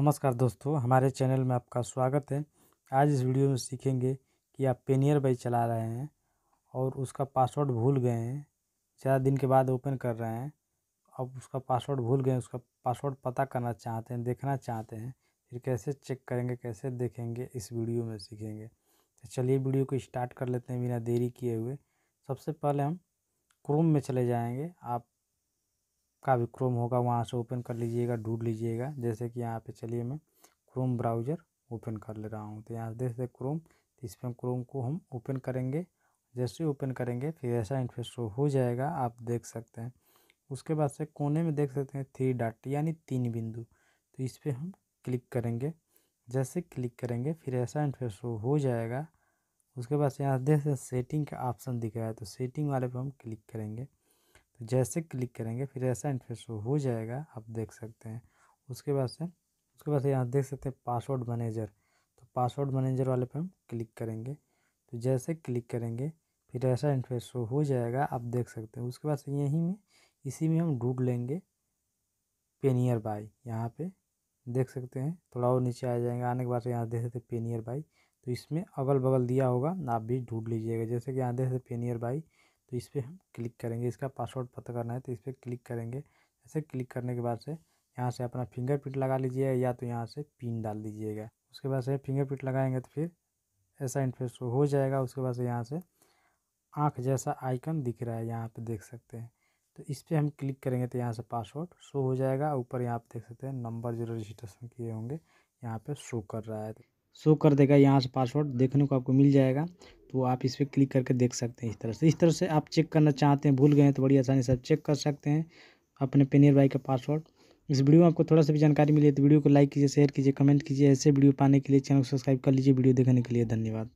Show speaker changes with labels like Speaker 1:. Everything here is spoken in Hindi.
Speaker 1: नमस्कार दोस्तों हमारे चैनल में आपका स्वागत है आज इस वीडियो में सीखेंगे कि आप पेनियर बाई चला रहे हैं और उसका पासवर्ड भूल गए हैं ज़्यादा दिन के बाद ओपन कर रहे हैं अब उसका पासवर्ड भूल गए उसका पासवर्ड पता करना चाहते हैं देखना चाहते हैं फिर कैसे चेक करेंगे कैसे देखेंगे इस वीडियो में सीखेंगे तो चलिए वीडियो को स्टार्ट कर लेते हैं बिना देरी किए हुए सबसे पहले हम क्रोम में चले जाएँगे आप का भी क्रोम होगा वहाँ से ओपन कर लीजिएगा ढूंढ लीजिएगा जैसे कि यहाँ पे चलिए मैं क्रोम ब्राउज़र ओपन कर ले रहा हूँ तो यहाँ देख सकते क्रोम तो इस पर क्रोम को हम ओपन करेंगे जैसे ओपन करेंगे फिर ऐसा इंटरफेस शो हो जाएगा आप देख सकते हैं उसके बाद से कोने में देख सकते हैं थ्री डाट यानी तीन बिंदु तो इस पर हम क्लिक करेंगे जैसे क्लिक करेंगे फिर ऐसा इंटरफेस शो हो जाएगा उसके बाद से यहाँ देख सकते सेटिंग का ऑप्शन दिख रहा है तो सेटिंग वाले पर हम क्लिक करेंगे तो जैसे क्लिक करेंगे फिर ऐसा इंटरफेस हो जाएगा आप देख सकते हैं उसके बाद से उसके बाद से यहाँ देख सकते हैं पासवर्ड मैनेजर तो पासवर्ड मैनेजर वाले पर हम क्लिक करेंगे तो जैसे क्लिक करेंगे फिर ऐसा इंटरफेस हो जाएगा आप देख सकते हैं उसके बाद से यहीं में इसी में हम ढूंढ लेंगे पेनियर बाई यहाँ पे देख सकते हैं थोड़ा और नीचे आ जाएंगे आने के बाद यहाँ देख सकते हैं पेनियर बाई तो इसमें अगल बगल दिया होगा आप भी ढूंढ लीजिएगा जैसे कि यहाँ देख सकते पेनियर बाई तो इस पर हम क्लिक करेंगे इसका पासवर्ड पता करना है तो इस पर क्लिक करेंगे ऐसे क्लिक करने के बाद से यहाँ से अपना फिंगरप्रिंट लगा लीजिएगा या तो यहाँ से पिन डाल दीजिएगा उसके बाद से फिंगरप्रिंट लगाएंगे तो फिर ऐसा इंटरफेस हो जाएगा उसके बाद से यहाँ से आँख जैसा आइकन दिख रहा है यहाँ पे देख सकते हैं तो इस पर हम क्लिक करेंगे तो यहाँ से पासवर्ड शो हो जाएगा ऊपर यहाँ पर देख सकते हैं नंबर जो रजिस्ट्रेशन किए होंगे यहाँ पर शो कर रहा है शो कर देगा यहाँ से पासवर्ड देखने को आपको मिल जाएगा तो आप इस पर क्लिक करके देख सकते हैं इस तरह से इस तरह से आप चेक करना चाहते हैं भूल गए हैं तो बड़ी आसानी से आप चेक कर सकते हैं अपने पेनियर बाई का पासवर्ड इस वीडियो में आपको थोड़ा सा भी जानकारी मिली तो वीडियो को लाइक कीजिए शेयर कीजिए कमेंट कीजिए ऐसे वीडियो पाने के लिए चैनल को सब्सक्राइब कर लीजिए वीडियो देखने के लिए धन्यवाद